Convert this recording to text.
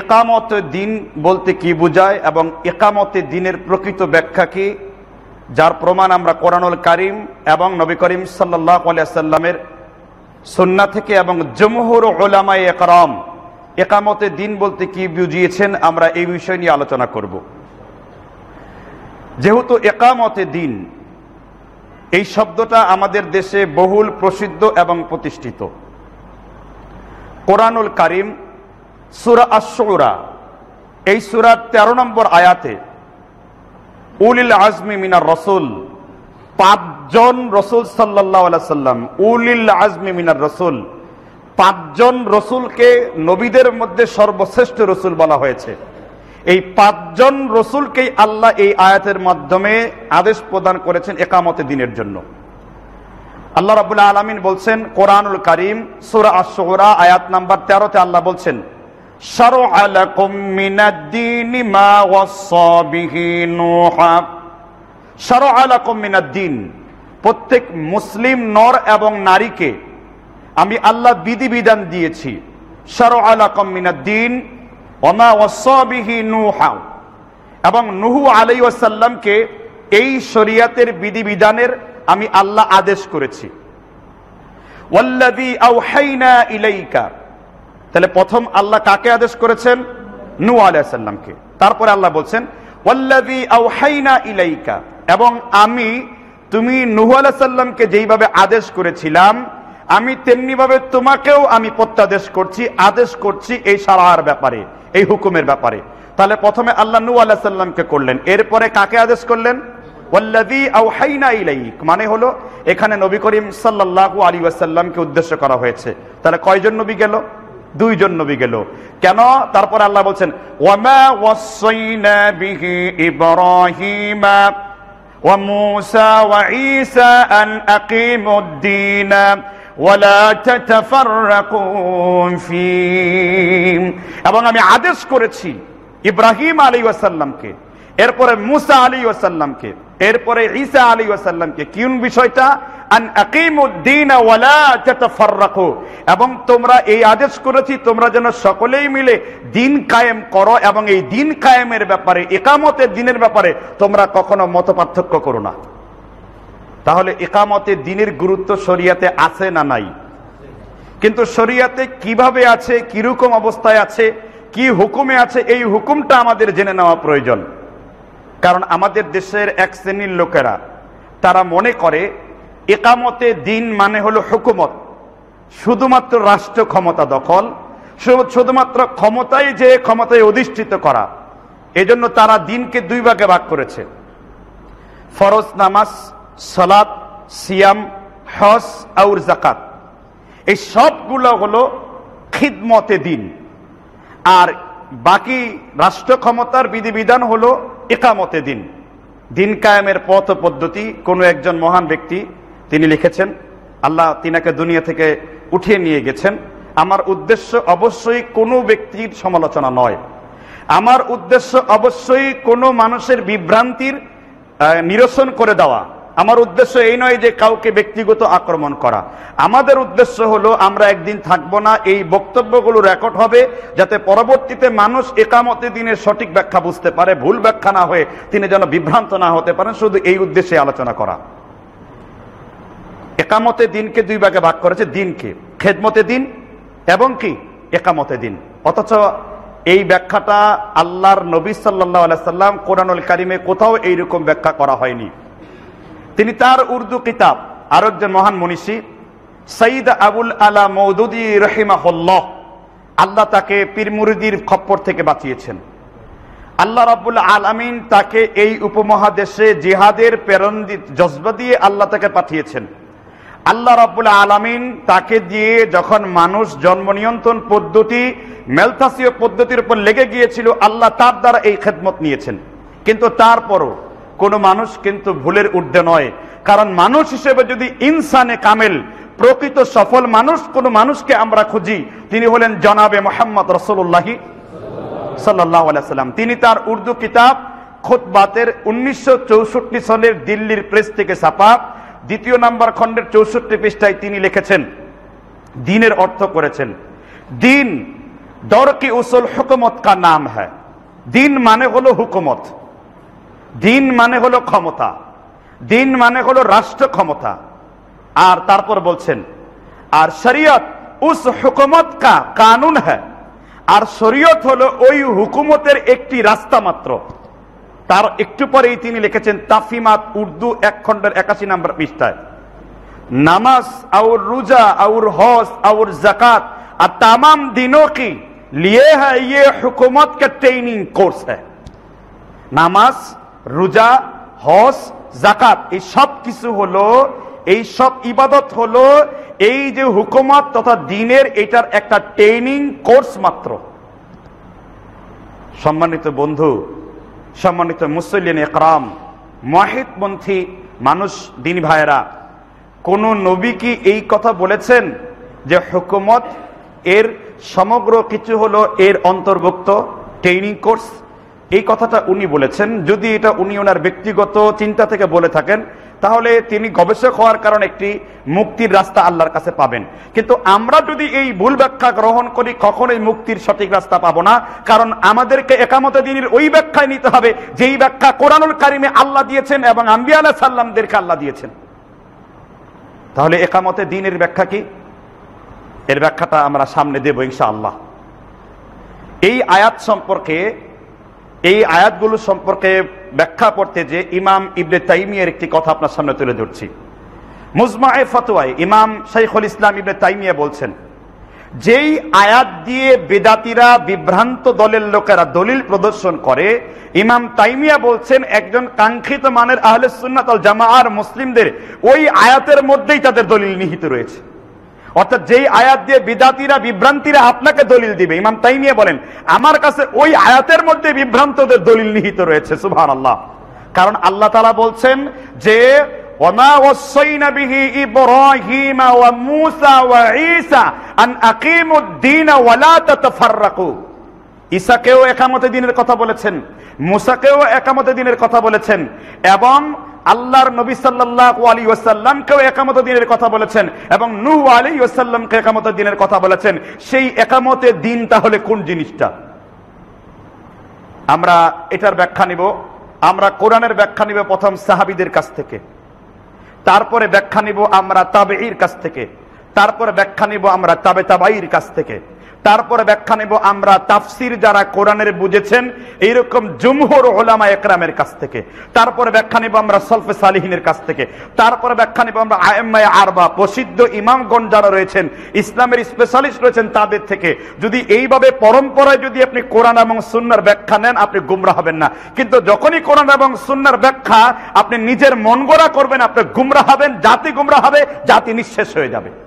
একামত দিন বলতে কি বোঝায় এবং একামতে দিনের প্রকৃত ব্যাখ্যা কি যার প্রমাণ আমরা কোরআনুল করিম এবং নবী করিম সাল্লাহ সাল্লামের সন্না থেকে এবং জমহুর ওলামাই একরম একামতে দিন বলতে কি বুঝিয়েছেন আমরা এই বিষয় নিয়ে আলোচনা করব যেহেতু একামতে দিন এই শব্দটা আমাদের দেশে বহুল প্রসিদ্ধ এবং প্রতিষ্ঠিত কোরআনুল কারিম সুরা আশরা এই সুরার ১৩ নম্বর আয়াতে উলিল আজমি মিনার রসুল পাঁচজন রসুল সাল্লাহ সাল্লাম উলিল আজমি মিনার রসুল পাঁচজন রসুলকে নবীদের মধ্যে সর্বশ্রেষ্ঠ রসুল বলা হয়েছে এই পাঁচজন রসুলকেই আল্লাহ এই আয়াতের মাধ্যমে আদেশ প্রদান করেছেন একামতে দিনের জন্য আল্লাহ রাবুল্লাহ আলমিন বলছেন কোরআনুল করিম সুরা আশোরা আয়াত নাম্বার তেরোতে আল্লাহ বলছেন شرع لكم من الدين ما وصى به نوحا شرع لكم من الدين প্রত্যেক মুসলিম নর এবং নারীকে আমি আল্লাহ বিধিবিধান দিয়েছি সরো আলাকম মিনাদ্দিন ওমা ওসবিহি নুহা এবং নুহু আলী ওসাল্লামকে এই শরিয়াতের বিধিবিধানের আমি আল্লাহ আদেশ করেছি ওয়াল্লাদি আউহাইনা ইলাইকা তাহলে প্রথম আল্লাহ কাকে আদেশ করেছেন নু আলাইসাল্লামকে তারপরে আল্লাহ বলছেন ইলাইকা এবং আমি তুমি নুহ আলাইসাল্লামকে যেইভাবে আদেশ করেছিলাম আমি তেমনিভাবে তোমাকেও আমি প্রত্যাদেশ করছি আদেশ করছি এই সারার ব্যাপারে এই হুকুমের ব্যাপারে তাহলে প্রথমে আল্লাহ নু আলাইসাল্লামকে করলেন এরপরে কাকে আদেশ করলেন ইলাইক মানে হলো এখানে নবী করিম সাল্লাহ আলী ওয়াসাল্লামকে উদ্দেশ্য করা হয়েছে তাহলে কয়জন নবী গেল দুইজন নবী গেল কেন তারপর আল্লাহ বলছেন ওয়ামা ওয়াসাইনা বিহি ইব্রাহিমা وموسى وعيسى أن أقيموا আকিমুদ্দিন ওয়ালা تتفرقوا فيه এবং আমি আদেশ করেছি ইব্রাহিম আলী ওয়াসাল্লামকে এরপরে মুসা আলী ওয়াসাল্লামকে এরপরে ঈসা আলী ওয়াসাল্লামকে কোন বিষয়টা এবং তোমরা এই আদেশ করেছি তোমরা যেন সকলেই মিলে দিন কায়েম করো এবং এই দিন কায়েমের ব্যাপারে একামতের দিনের ব্যাপারে তোমরা কখনো মত পার্থক্য করো না তাহলে একামতে দিনের গুরুত্ব শরিয়াতে আছে না নাই কিন্তু শরিয়াতে কিভাবে আছে কিরকম অবস্থায় আছে কি হুকুমে আছে এই হুকুমটা আমাদের জেনে নেওয়া প্রয়োজন কারণ আমাদের দেশের এক শ্রেণীর লোকেরা তারা মনে করে একামতে দিন মানে হলো হুকুমত শুধুমাত্র রাষ্ট্র ক্ষমতা দখল শুধুমাত্র ক্ষমতায় যে ক্ষমতায় অধিষ্ঠিত করা এজন্য তারা দিনকে দুই ভাগে ভাগ করেছে ফরজ নামাজ সলাদ সিয়াম হস আউর জাকাত এই সবগুলো হলো খিদমতে দিন আর বাকি রাষ্ট্র ক্ষমতার বিধিবিধান হলো একামতে দিন দিন কায়েমের পথ পদ্ধতি কোনো একজন মহান ব্যক্তি তিনি লিখেছেন আল্লাহ তিনাকে দুনিয়া থেকে উঠিয়ে নিয়ে গেছেন আমার উদ্দেশ্য অবশ্যই কোনো ব্যক্তির সমালোচনা নয় আমার উদ্দেশ্য অবশ্যই কোনো মানুষের বিভ্রান্তির নিরসন করে দেওয়া আমার উদ্দেশ্য এই নয় যে কাউকে ব্যক্তিগত আক্রমণ করা আমাদের উদ্দেশ্য হলো আমরা একদিন থাকব না এই বক্তব্যগুলো রেকর্ড হবে যাতে পরবর্তীতে মানুষ একামতে দিনের সঠিক ব্যাখ্যা বুঝতে পারে ভুল ব্যাখ্যা না হয়ে তিনি যেন বিভ্রান্ত না হতে পারেন শুধু এই উদ্দেশ্যে আলোচনা করা একামতে দিনকে দুই ভাগে ভাগ করেছে দিনকে খেদমতে দিন এবং কি একামতে দিন অথচ এই ব্যাখ্যাটা আল্লাহর নবী সাল্লাহ আলাইসাল্লাম কোরআনুল কারিমে কোথাও এইরকম ব্যাখ্যা করা হয়নি তিনি তার উর্দু কিতাব আর একজন মহান মনীষী সঈদ আবুল আলা মৌদুদি রহিমাহল্লাহ আল্লাহ তাকে পীরমুরুদির খপ্পর থেকে বাঁচিয়েছেন আল্লাহ রাবুল আলামিন তাকে এই উপমহাদেশে জিহাদের প্রেরণ জজবা দিয়ে আল্লাহ তাকে পাঠিয়েছেন আল্লাহ রাবুল আলমিন তাকে দিয়ে যখন মানুষ জন্ম নিয়ন্ত্রণ পদ্ধতি মেলথাসীয় পদ্ধতির উপর লেগে গিয়েছিল আল্লাহ তার দ্বারা এই খেদমত নিয়েছেন কিন্তু তারপরও কোনো মানুষ কিন্তু ভুলের ঊর্ধ্বে নয় কারণ মানুষ হিসেবে যদি ইনসানে কামেল প্রকৃত সফল মানুষ কোনো মানুষকে আমরা খুঁজি তিনি হলেন জনাবে মোহাম্মদ রসল্লাহি সাল্লাম তিনি তার উর্দু কিতাব খোতবাতের উনিশশো চৌষট্টি সনের দিল্লির প্রেস থেকে ছাপা দ্বিতীয় নাম্বার খণ্ডের চৌষট্টি পৃষ্ঠায় তিনি লিখেছেন দিনের অর্থ করেছেন দিন দর কি উসল হুকুমত কা নাম হ্যাঁ দিন মানে হলো হুকুমত দিন মানে হলো ক্ষমতা দিন মানে হলো রাষ্ট্র ক্ষমতা আর তারপর বলছেন আর শরীয়ত উস হুকুমত কা কানুন হ্যাঁ আর শরীয়ত হলো ওই হুকুমতের একটি রাস্তা মাত্র তার একটু পরেই তিনি লিখেছেন তাফিমাত উর্দু এক খণ্ডের একাশি নম্বর পৃষ্ঠায় নামাজ আউর রুজা আউর হজ আউর জাকাত আর তাম দিনও কি ট্রেনিং ইয়ে কোর্স নামাজ রোজা হস জাকাত এই সব কিছু হলো এই সব ইবাদত হলো এই যে হুকুমত তথা দিনের এটার একটা ট্রেনিং কোর্স মাত্র সম্মানিত বন্ধু সম্মানিত মুসল্লিন একরাম মহিদপন্থী মানুষ দিন ভাইয়েরা কোন নবী কি এই কথা বলেছেন যে হুকুমত এর সমগ্র কিছু হলো এর অন্তর্ভুক্ত ট্রেনিং কোর্স এই কথাটা উনি বলেছেন যদি এটা উনি ওনার ব্যক্তিগত চিন্তা থেকে বলে থাকেন তাহলে তিনি গবেষক হওয়ার কারণে একটি মুক্তির রাস্তা আল্লাহর কাছে পাবেন কিন্তু আমরা যদি এই ভুল ব্যাখ্যা গ্রহণ করি কখনোই মুক্তির সঠিক রাস্তা পাবো না কারণ আমাদেরকে একামত দিনের ওই ব্যাখ্যায় নিতে হবে যেই ব্যাখ্যা কোরআনুল কারিমে আল্লাহ দিয়েছেন এবং আম্বিয়া আল্লাহ সাল্লামদেরকে আল্লাহ দিয়েছেন তাহলে একামতে দিনের ব্যাখ্যা কি এর ব্যাখ্যাটা আমরা সামনে দেব ইনশা আল্লাহ এই আয়াত সম্পর্কে এই আয়াতগুলো সম্পর্কে ব্যাখ্যা করতে যে ইমাম ইবনে তাইমিয়ার একটি কথা আপনার সামনে তুলে ধরছি মুজমা এ ফতোয়ায় ইমাম শাইখুল ইসলাম ইবনে তাইমিয়া বলছেন যেই আয়াত দিয়ে বেদাতিরা বিভ্রান্ত দলের লোকেরা দলিল প্রদর্শন করে ইমাম তাইমিয়া বলছেন একজন কাঙ্ক্ষিত মানের আহলে সুন্নাত জামাআর মুসলিমদের ওই আয়াতের মধ্যেই তাদের দলিল নিহিত রয়েছে অর্থাৎ যেই আয়াত দিয়ে বিদাতিরা বিভ্রান্তিরা আপনাকে দলিল দিবে ইমাম তাই নিয়ে বলেন আমার কাছে ওই আয়াতের মধ্যে বিভ্রান্তদের দলিল নিহিত রয়েছে সুভান আল্লাহ কারণ আল্লাহ তালা বলছেন যে ইসাকেও একামতে দিনের কথা বলেছেন মুসাকেও একামতে দিনের কথা বলেছেন এবং আল্লাহর নবী সাল্লাল্লাহু আলী ওয়াসাল্লামকেও একামত দিনের কথা বলেছেন এবং নু আলী ওয়াসাল্লামকে একামত দিনের কথা বলেছেন সেই একামতের দিন তাহলে কোন জিনিসটা আমরা এটার ব্যাখ্যা নিব আমরা কোরআনের ব্যাখ্যা নিব প্রথম সাহাবিদের কাছ থেকে তারপরে ব্যাখ্যা নিব আমরা তাবেঈর কাছ থেকে তারপরে ব্যাখ্যা নিব আমরা তাবে তাবাঈর কাছ থেকে তারপরে ব্যাখ্যা নেব আমরা তাফসির যারা কোরআনের বুঝেছেন এইরকম জুমহর ওলামা একরামের কাছ থেকে তারপরে ব্যাখ্যা নেব আমরা সলফে সালিহিনের কাছ থেকে তারপরে ব্যাখ্যা নেব আমরা আয়ম্মায় আরবা প্রসিদ্ধ ইমামগণ যারা রয়েছেন ইসলামের স্পেশালিস্ট রয়েছেন তাদের থেকে যদি এইভাবে পরম্পরায় যদি আপনি কোরআন এবং সুন্নার ব্যাখ্যা নেন আপনি গুমরা হবেন না কিন্তু যখনই কোরআন এবং সুন্নার ব্যাখ্যা আপনি নিজের মন গোড়া করবেন আপনি গুমরা হবেন জাতি গুমরা হবে জাতি নিঃশেষ হয়ে যাবে